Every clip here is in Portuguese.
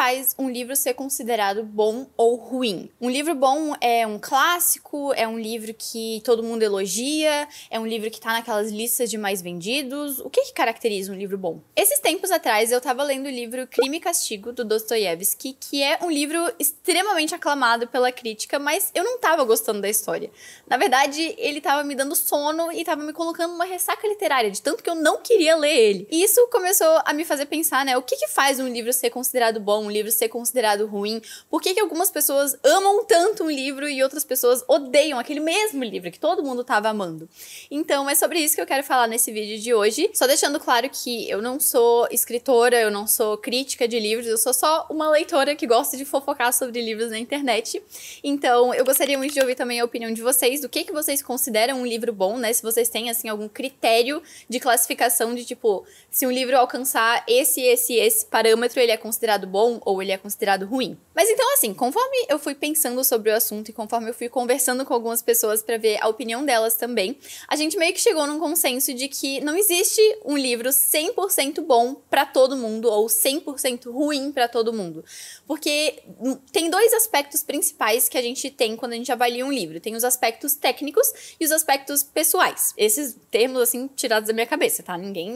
faz um livro ser considerado bom ou ruim? Um livro bom é um clássico, é um livro que todo mundo elogia, é um livro que tá naquelas listas de mais vendidos. O que, que caracteriza um livro bom? Esses tempos atrás eu tava lendo o livro Crime e Castigo, do Dostoiévski, que é um livro extremamente aclamado pela crítica, mas eu não tava gostando da história. Na verdade, ele tava me dando sono e tava me colocando numa ressaca literária, de tanto que eu não queria ler ele. E isso começou a me fazer pensar, né, o que, que faz um livro ser considerado bom, um livro ser considerado ruim? Por que, que algumas pessoas amam tanto um livro e outras pessoas odeiam aquele mesmo livro que todo mundo estava amando? Então, é sobre isso que eu quero falar nesse vídeo de hoje. Só deixando claro que eu não sou escritora, eu não sou crítica de livros, eu sou só uma leitora que gosta de fofocar sobre livros na internet. Então, eu gostaria muito de ouvir também a opinião de vocês, do que, que vocês consideram um livro bom, né? Se vocês têm, assim, algum critério de classificação de, tipo, se um livro alcançar esse, esse, esse parâmetro, ele é considerado bom ou ele é considerado ruim. Mas então, assim, conforme eu fui pensando sobre o assunto e conforme eu fui conversando com algumas pessoas para ver a opinião delas também, a gente meio que chegou num consenso de que não existe um livro 100% bom para todo mundo ou 100% ruim para todo mundo. Porque hum, tem dois aspectos principais que a gente tem quando a gente avalia um livro: tem os aspectos técnicos e os aspectos pessoais. Esses termos, assim, tirados da minha cabeça, tá? Ninguém.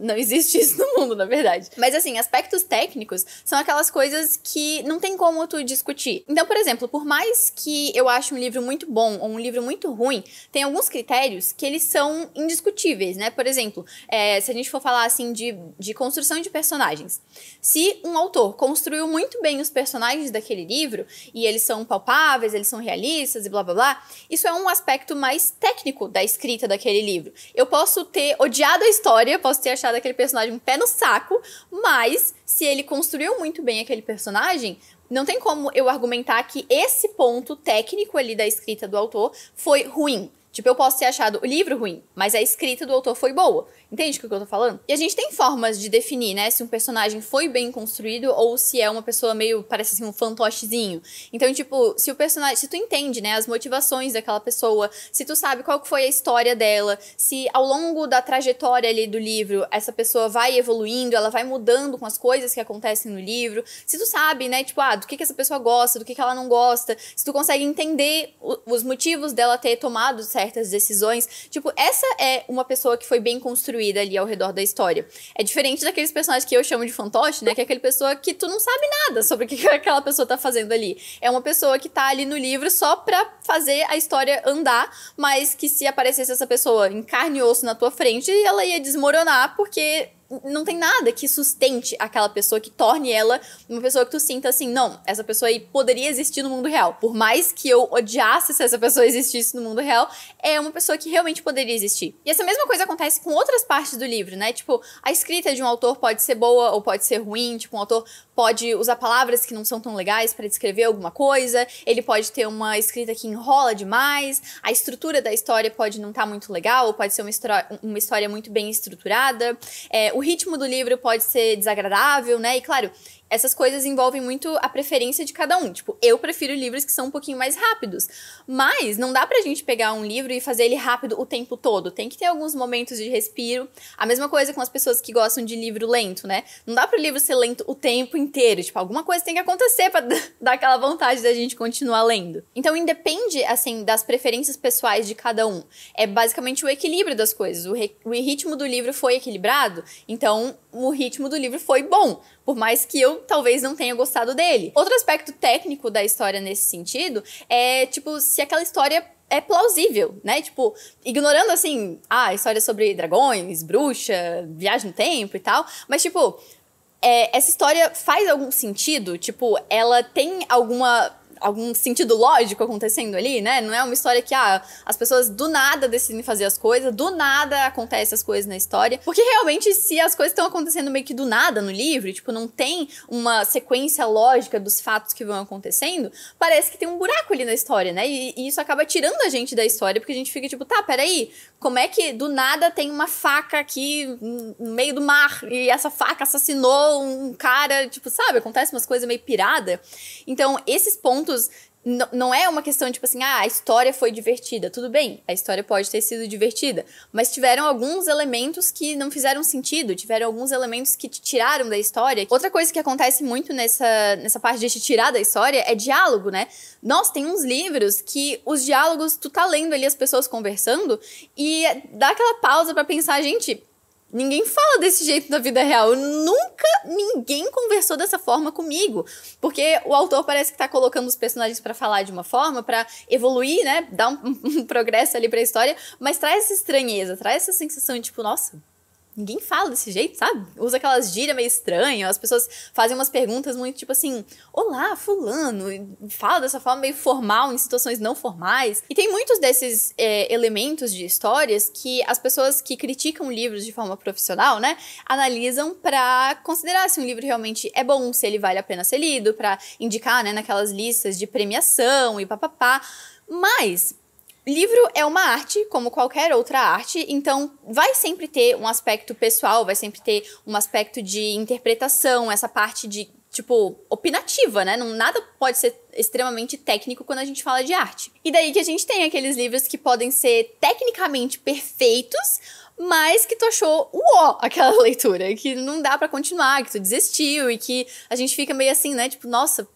Não existe isso no mundo, na verdade. Mas, assim, aspectos técnicos são aquelas coisas que não tem como tu discutir. Então, por exemplo, por mais que eu ache um livro muito bom ou um livro muito ruim, tem alguns critérios que eles são indiscutíveis, né? Por exemplo, é, se a gente for falar assim de, de construção de personagens. Se um autor construiu muito bem os personagens daquele livro e eles são palpáveis, eles são realistas e blá blá blá, isso é um aspecto mais técnico da escrita daquele livro. Eu posso ter odiado a história, posso ter achado aquele personagem um pé no saco, mas se ele construiu muito bem aquele personagem, não tem como eu argumentar que esse ponto técnico ali da escrita do autor foi ruim. Tipo, eu posso ter achado o livro ruim, mas a escrita do autor foi boa. Entende o que eu tô falando? E a gente tem formas de definir, né? Se um personagem foi bem construído ou se é uma pessoa meio, parece assim, um fantochezinho. Então, tipo, se o personagem. Se tu entende, né? As motivações daquela pessoa, se tu sabe qual foi a história dela, se ao longo da trajetória ali do livro essa pessoa vai evoluindo, ela vai mudando com as coisas que acontecem no livro. Se tu sabe, né? Tipo, ah, do que, que essa pessoa gosta, do que, que ela não gosta. Se tu consegue entender os motivos dela ter tomado certo certas decisões. Tipo, essa é uma pessoa que foi bem construída ali ao redor da história. É diferente daqueles personagens que eu chamo de fantoche, né? Que é aquele pessoa que tu não sabe nada sobre o que aquela pessoa tá fazendo ali. É uma pessoa que tá ali no livro só pra fazer a história andar, mas que se aparecesse essa pessoa em carne e osso na tua frente, ela ia desmoronar porque não tem nada que sustente aquela pessoa, que torne ela uma pessoa que tu sinta assim, não, essa pessoa aí poderia existir no mundo real. Por mais que eu odiasse se essa pessoa existisse no mundo real, é uma pessoa que realmente poderia existir. E essa mesma coisa acontece com outras partes do livro, né? Tipo, a escrita de um autor pode ser boa ou pode ser ruim, tipo, um autor pode usar palavras que não são tão legais para descrever alguma coisa, ele pode ter uma escrita que enrola demais, a estrutura da história pode não estar tá muito legal, ou pode ser uma, uma história muito bem estruturada, é, o ritmo do livro pode ser desagradável, né? E claro, essas coisas envolvem muito a preferência de cada um. Tipo, eu prefiro livros que são um pouquinho mais rápidos. Mas não dá pra gente pegar um livro e fazer ele rápido o tempo todo. Tem que ter alguns momentos de respiro. A mesma coisa com as pessoas que gostam de livro lento, né? Não dá pro livro ser lento o tempo inteiro. Tipo, alguma coisa tem que acontecer pra dar aquela vontade da gente continuar lendo. Então, independe, assim, das preferências pessoais de cada um. É basicamente o equilíbrio das coisas. O, o ritmo do livro foi equilibrado, então o ritmo do livro foi bom por mais que eu talvez não tenha gostado dele. Outro aspecto técnico da história nesse sentido é, tipo, se aquela história é plausível, né? Tipo, ignorando assim, ah, história é sobre dragões, bruxa, viagem no tempo e tal, mas tipo, é, essa história faz algum sentido? Tipo, ela tem alguma algum sentido lógico acontecendo ali, né? Não é uma história que ah, as pessoas do nada decidem fazer as coisas, do nada acontecem as coisas na história. Porque realmente, se as coisas estão acontecendo meio que do nada no livro, tipo, não tem uma sequência lógica dos fatos que vão acontecendo, parece que tem um buraco ali na história, né? E, e isso acaba tirando a gente da história, porque a gente fica tipo, tá, peraí, como é que do nada tem uma faca aqui no meio do mar e essa faca assassinou um cara? Tipo, sabe? Acontece umas coisas meio pirada. Então, esses pontos não é uma questão tipo assim, ah, a história foi divertida. Tudo bem, a história pode ter sido divertida, mas tiveram alguns elementos que não fizeram sentido, tiveram alguns elementos que te tiraram da história. Outra coisa que acontece muito nessa, nessa parte de te tirar da história é diálogo, né? Nossa, tem uns livros que os diálogos, tu tá lendo ali as pessoas conversando e dá aquela pausa para pensar, gente, Ninguém fala desse jeito na vida real. Nunca ninguém conversou dessa forma comigo. Porque o autor parece que está colocando os personagens para falar de uma forma, para evoluir, né? Dar um, um progresso ali para a história, mas traz essa estranheza, traz essa sensação de tipo, nossa, ninguém fala desse jeito, sabe? Usa aquelas gírias meio estranhas, as pessoas fazem umas perguntas muito tipo assim: Olá, Fulano, fala dessa forma meio formal, em situações não formais. E tem muitos desses é, elementos de histórias que as pessoas que criticam livros de forma profissional, né, analisam para considerar se um livro realmente é bom, se ele vale a pena ser lido, para indicar, né, naquelas listas de premiação e papapá. Mas, Livro é uma arte, como qualquer outra arte, então vai sempre ter um aspecto pessoal, vai sempre ter um aspecto de interpretação, essa parte de, tipo, opinativa, né? Não, nada pode ser extremamente técnico quando a gente fala de arte. E daí que a gente tem aqueles livros que podem ser tecnicamente perfeitos, mas que tu achou uó aquela leitura, que não dá para continuar, que tu desistiu e que a gente fica meio assim, né? Tipo, nossa,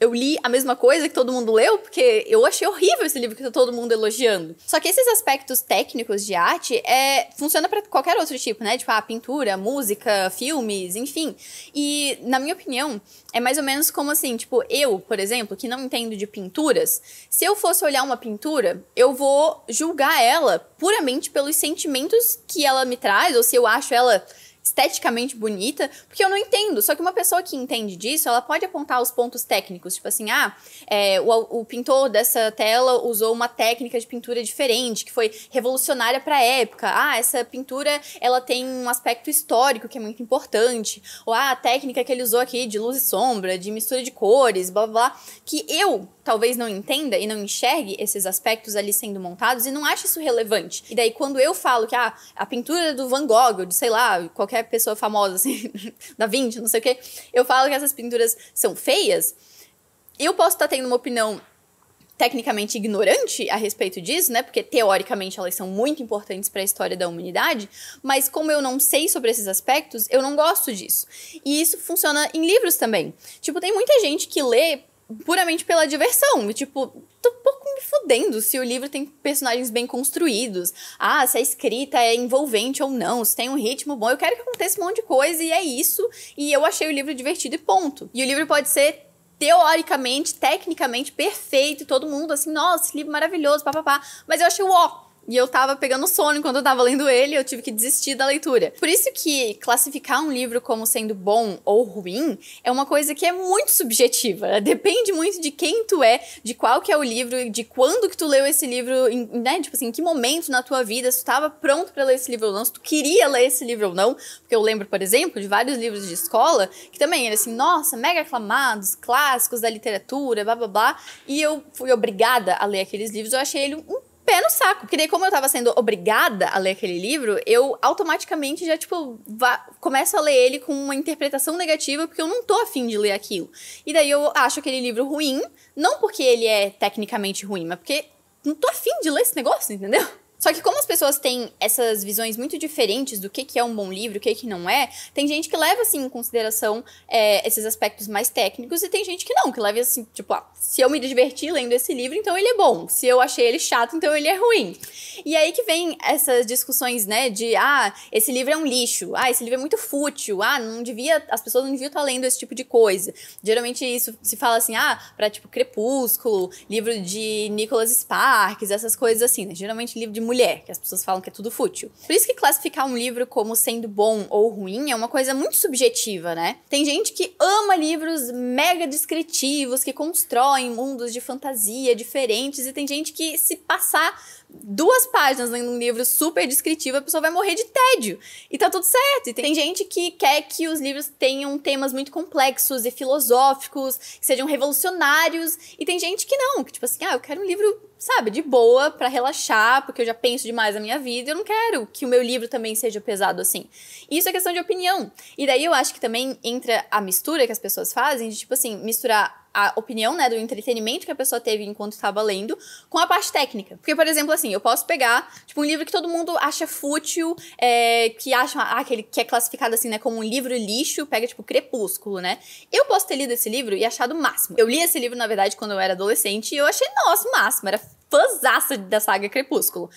eu li a mesma coisa que todo mundo leu, porque eu achei horrível esse livro que tá todo mundo elogiando. Só que esses aspectos técnicos de arte é, funciona para qualquer outro tipo, né? Tipo, ah, pintura, música, filmes, enfim. E, na minha opinião, é mais ou menos como assim, tipo, eu, por exemplo, que não entendo de pinturas, se eu fosse olhar uma pintura, eu vou julgar ela puramente pelos sentimentos que ela me traz, ou se eu acho ela esteticamente bonita, porque eu não entendo. Só que uma pessoa que entende disso, ela pode apontar os pontos técnicos, tipo assim, ah, é, o, o, pintor dessa tela usou uma técnica de pintura diferente, que foi revolucionária para a época. Ah, essa pintura, ela tem um aspecto histórico que é muito importante. Ou ah, a técnica que ele usou aqui de luz e sombra, de mistura de cores, blá blá, blá que eu talvez não entenda e não enxergue esses aspectos ali sendo montados e não ache isso relevante. E daí, quando eu falo que ah, a pintura do Van Gogh, de sei lá, qualquer pessoa famosa, assim, da Vinci, não sei o quê, eu falo que essas pinturas são feias, eu posso estar tá tendo uma opinião tecnicamente ignorante a respeito disso, né? Porque teoricamente elas são muito importantes para a história da humanidade, mas como eu não sei sobre esses aspectos, eu não gosto disso. E isso funciona em livros também. Tipo, tem muita gente que lê puramente pela diversão. Tipo, tô um pouco me fudendo se o livro tem personagens bem construídos. Ah, se a escrita é envolvente ou não, se tem um ritmo bom. Eu quero que aconteça um monte de coisa e é isso. E eu achei o livro divertido e ponto. E o livro pode ser teoricamente, tecnicamente perfeito, todo mundo assim, nossa, livro maravilhoso, papapá. Mas eu achei o ó, e eu tava pegando sono enquanto eu tava lendo ele, eu tive que desistir da leitura. Por isso que classificar um livro como sendo bom ou ruim é uma coisa que é muito subjetiva. Né? Depende muito de quem tu é, de qual que é o livro, de quando que tu leu esse livro, né? Tipo assim, em que momento na tua vida, se tu tava pronto para ler esse livro ou não, se tu queria ler esse livro ou não. Porque eu lembro, por exemplo, de vários livros de escola que também eram assim, nossa, mega aclamados, clássicos da literatura, blá blá blá. E eu fui obrigada a ler aqueles livros, eu achei ele um pé no saco. Porque daí, como eu tava sendo obrigada a ler aquele livro, eu automaticamente já, tipo, vá, começo a ler ele com uma interpretação negativa, porque eu não tô afim de ler aquilo. E daí eu acho aquele livro ruim, não porque ele é tecnicamente ruim, mas porque não tô afim de ler esse negócio, entendeu? Só que como as pessoas têm essas visões muito diferentes do que, que é um bom livro, o que, que não é, tem gente que leva, assim, em consideração é, esses aspectos mais técnicos e tem gente que não, que leva, assim, tipo, ah, se eu me diverti lendo esse livro, então ele é bom. Se eu achei ele chato, então ele é ruim. E aí que vem essas discussões, né, de, ah, esse livro é um lixo, ah, esse livro é muito fútil, ah, não devia, as pessoas não deviam estar tá lendo esse tipo de coisa. Geralmente isso se fala assim, ah, pra, tipo, Crepúsculo, livro de Nicholas Sparks, essas coisas assim, né, geralmente livro de mulher, que as pessoas falam que é tudo fútil. Por isso que classificar um livro como sendo bom ou ruim é uma coisa muito subjetiva, né? Tem gente que ama livros mega descritivos, que constroem mundos de fantasia diferentes, e tem gente que se passar duas páginas lendo um livro super descritivo, a pessoa vai morrer de tédio. E tá tudo certo. E tem, tem gente que quer que os livros tenham temas muito complexos e filosóficos, que sejam revolucionários, e tem gente que não, que tipo assim, ah, eu quero um livro sabe, de boa, para relaxar, porque eu já penso demais na minha vida, eu não quero que o meu livro também seja pesado assim. Isso é questão de opinião. E daí eu acho que também entra a mistura que as pessoas fazem, de tipo assim, misturar a opinião, né, do entretenimento que a pessoa teve enquanto estava lendo, com a parte técnica. Porque, por exemplo, assim, eu posso pegar, tipo, um livro que todo mundo acha fútil, é, que acha, ah, aquele que é classificado, assim, né, como um livro lixo, pega, tipo, Crepúsculo, né? Eu posso ter lido esse livro e achado o máximo. Eu li esse livro, na verdade, quando eu era adolescente, e eu achei, nossa, o máximo, era fãzaça da saga Crepúsculo.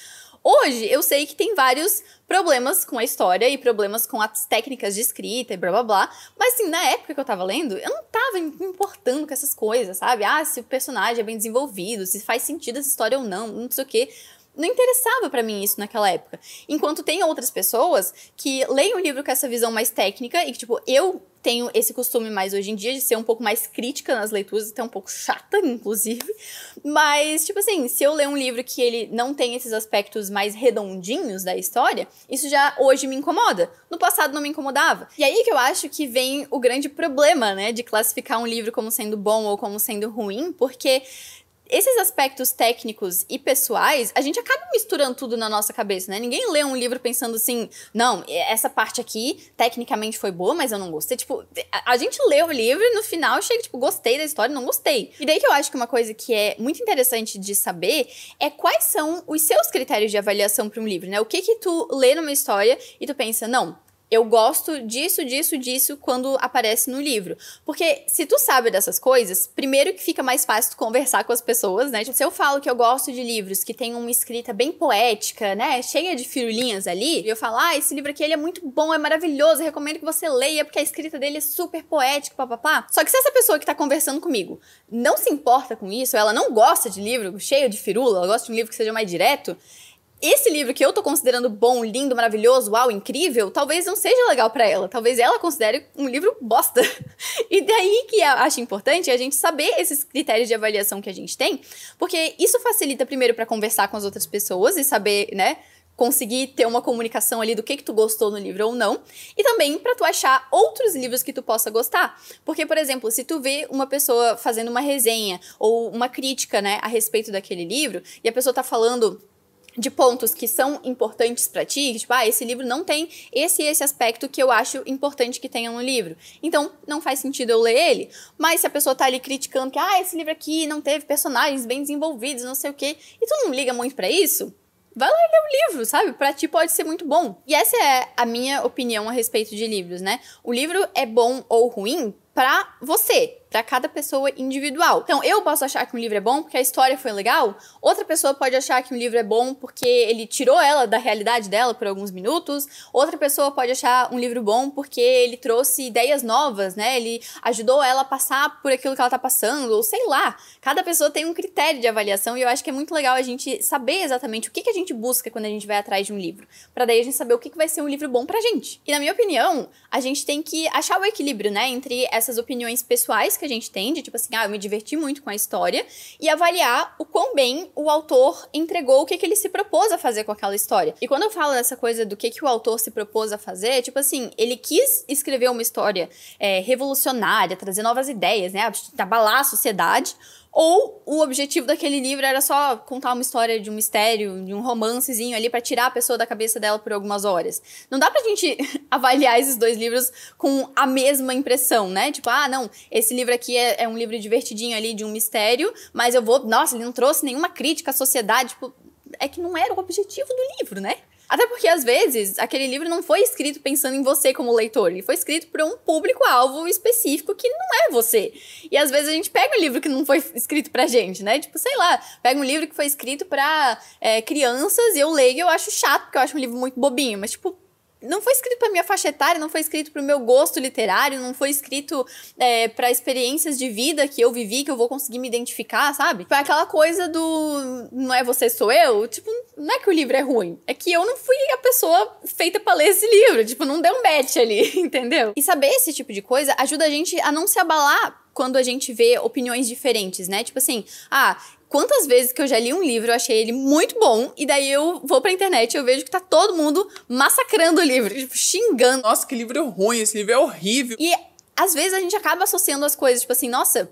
Hoje eu sei que tem vários problemas com a história e problemas com as técnicas de escrita e blá blá blá, mas assim, na época que eu tava lendo, eu não tava me importando com essas coisas, sabe? Ah, se o personagem é bem desenvolvido, se faz sentido essa história ou não, não sei o quê não interessava para mim isso naquela época. Enquanto tem outras pessoas que leem o livro com essa visão mais técnica e que, tipo, eu tenho esse costume mais hoje em dia de ser um pouco mais crítica nas leituras, até um pouco chata, inclusive. Mas, tipo assim, se eu ler um livro que ele não tem esses aspectos mais redondinhos da história, isso já hoje me incomoda. No passado não me incomodava. E aí que eu acho que vem o grande problema, né, de classificar um livro como sendo bom ou como sendo ruim, porque esses aspectos técnicos e pessoais, a gente acaba misturando tudo na nossa cabeça, né? Ninguém lê um livro pensando assim, não, essa parte aqui tecnicamente foi boa, mas eu não gostei. Tipo, a gente lê o livro e no final chega, tipo, gostei da história, não gostei. E daí que eu acho que uma coisa que é muito interessante de saber é quais são os seus critérios de avaliação para um livro, né? O que que tu lê numa história e tu pensa, não, eu gosto disso, disso, disso quando aparece no livro. Porque se tu sabe dessas coisas, primeiro que fica mais fácil tu conversar com as pessoas, né? Tipo, se eu falo que eu gosto de livros que tem uma escrita bem poética, né? Cheia de firulinhas ali, e eu falo, ah, esse livro aqui ele é muito bom, é maravilhoso, recomendo que você leia, porque a escrita dele é super poética, papapá. Só que se essa pessoa que tá conversando comigo não se importa com isso, ela não gosta de livro cheio de firula, ela gosta de um livro que seja mais direto, esse livro que eu tô considerando bom, lindo, maravilhoso, uau, incrível, talvez não seja legal para ela. Talvez ela considere um livro bosta. E daí que eu acho importante a gente saber esses critérios de avaliação que a gente tem, porque isso facilita primeiro para conversar com as outras pessoas e saber, né, conseguir ter uma comunicação ali do que que tu gostou no livro ou não, e também para tu achar outros livros que tu possa gostar. Porque, por exemplo, se tu vê uma pessoa fazendo uma resenha ou uma crítica, né, a respeito daquele livro, e a pessoa tá falando de pontos que são importantes para ti, tipo, ah, esse livro não tem esse esse aspecto que eu acho importante que tenha no livro. Então, não faz sentido eu ler ele. Mas se a pessoa tá ali criticando que, ah, esse livro aqui não teve personagens bem desenvolvidos, não sei o quê, e tu não liga muito para isso, vai lá e lê o livro, sabe? Pra ti pode ser muito bom. E essa é a minha opinião a respeito de livros, né? O livro é bom ou ruim pra você para cada pessoa individual. Então, eu posso achar que um livro é bom porque a história foi legal, outra pessoa pode achar que um livro é bom porque ele tirou ela da realidade dela por alguns minutos, outra pessoa pode achar um livro bom porque ele trouxe ideias novas, né? Ele ajudou ela a passar por aquilo que ela tá passando, ou sei lá. Cada pessoa tem um critério de avaliação e eu acho que é muito legal a gente saber exatamente o que, que a gente busca quando a gente vai atrás de um livro, para daí a gente saber o que, que vai ser um livro bom pra gente. E na minha opinião, a gente tem que achar o equilíbrio, né, entre essas opiniões pessoais que a gente tem, de tipo assim, ah, eu me diverti muito com a história, e avaliar o quão bem o autor entregou o que, que ele se propôs a fazer com aquela história. E quando eu falo dessa coisa do que, que o autor se propôs a fazer, tipo assim, ele quis escrever uma história é, revolucionária, trazer novas ideias, né, abalar a sociedade, ou o objetivo daquele livro era só contar uma história de um mistério, de um romancezinho ali para tirar a pessoa da cabeça dela por algumas horas. Não dá pra gente avaliar esses dois livros com a mesma impressão, né? Tipo, ah, não, esse livro aqui é, é um livro divertidinho ali de um mistério, mas eu vou. Nossa, ele não trouxe nenhuma crítica à sociedade. Tipo, é que não era o objetivo do livro, né? Até porque, às vezes, aquele livro não foi escrito pensando em você como leitor, ele foi escrito para um público-alvo específico que não é você. E às vezes a gente pega um livro que não foi escrito pra gente, né? Tipo, sei lá, pega um livro que foi escrito pra é, crianças e eu leio e eu acho chato, porque eu acho um livro muito bobinho, mas tipo não foi escrito para minha faixa etária, não foi escrito para o meu gosto literário, não foi escrito é, para experiências de vida que eu vivi, que eu vou conseguir me identificar, sabe? Foi aquela coisa do não é você, sou eu. Tipo, não é que o livro é ruim, é que eu não fui a pessoa feita para ler esse livro. Tipo, não deu um match ali, entendeu? E saber esse tipo de coisa ajuda a gente a não se abalar quando a gente vê opiniões diferentes, né? Tipo assim, ah, quantas vezes que eu já li um livro, eu achei ele muito bom, e daí eu vou pra internet e eu vejo que tá todo mundo massacrando o livro, tipo, xingando. Nossa, que livro ruim, esse livro é horrível. E às vezes a gente acaba associando as coisas, tipo assim, nossa,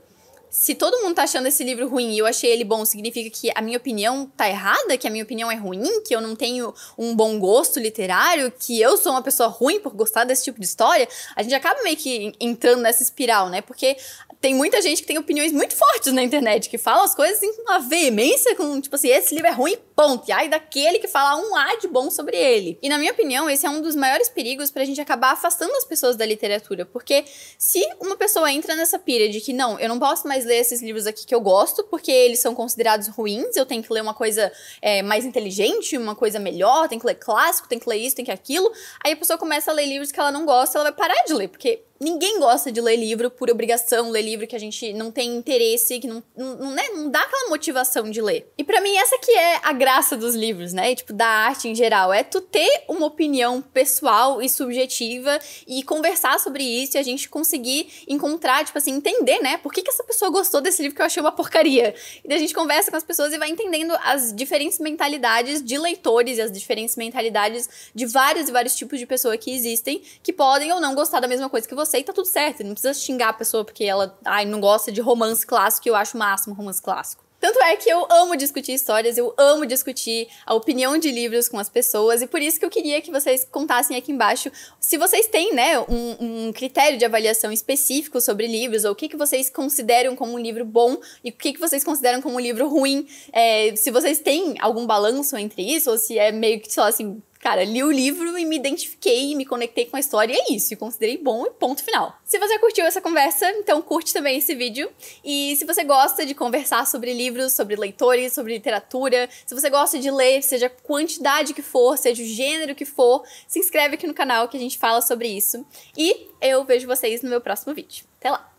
se todo mundo tá achando esse livro ruim e eu achei ele bom, significa que a minha opinião tá errada, que a minha opinião é ruim, que eu não tenho um bom gosto literário, que eu sou uma pessoa ruim por gostar desse tipo de história, a gente acaba meio que entrando nessa espiral, né? Porque tem muita gente que tem opiniões muito fortes na internet, que fala as coisas com uma veemência, com tipo assim, esse livro é ruim, ponto. E aí daquele que fala um A de bom sobre ele. E na minha opinião, esse é um dos maiores perigos pra gente acabar afastando as pessoas da literatura, porque se uma pessoa entra nessa pira de que não, eu não posso mais mais ler esses livros aqui que eu gosto, porque eles são considerados ruins, eu tenho que ler uma coisa é, mais inteligente, uma coisa melhor, tem que ler clássico, tem que ler isso, tem que aquilo. Aí a pessoa começa a ler livros que ela não gosta, ela vai parar de ler, porque ninguém gosta de ler livro por obrigação, ler livro que a gente não tem interesse, que não, não, não, né, não dá aquela motivação de ler. E para mim essa que é a graça dos livros, né? E, tipo, da arte em geral, é tu ter uma opinião pessoal e subjetiva e conversar sobre isso e a gente conseguir encontrar, tipo assim, entender, né? Por que, que essa pessoa gostou desse livro que eu achei uma porcaria? E a gente conversa com as pessoas e vai entendendo as diferentes mentalidades de leitores e as diferentes mentalidades de vários e vários tipos de pessoa que existem que podem ou não gostar da mesma coisa que você você e tá tudo certo. Não precisa xingar a pessoa porque ela, ai, não gosta de romance clássico, eu acho o máximo romance clássico. Tanto é que eu amo discutir histórias, eu amo discutir a opinião de livros com as pessoas, e por isso que eu queria que vocês contassem aqui embaixo se vocês têm, né, um, um critério de avaliação específico sobre livros, ou o que, que vocês consideram como um livro bom e o que, que vocês consideram como um livro ruim. É, se vocês têm algum balanço entre isso, ou se é meio que, só assim, Cara, li o livro e me identifiquei, me conectei com a história e é isso. E considerei bom e ponto final. Se você curtiu essa conversa, então curte também esse vídeo. E se você gosta de conversar sobre livros, sobre leitores, sobre literatura, se você gosta de ler, seja a quantidade que for, seja o gênero que for, se inscreve aqui no canal que a gente fala sobre isso. E eu vejo vocês no meu próximo vídeo. Até lá!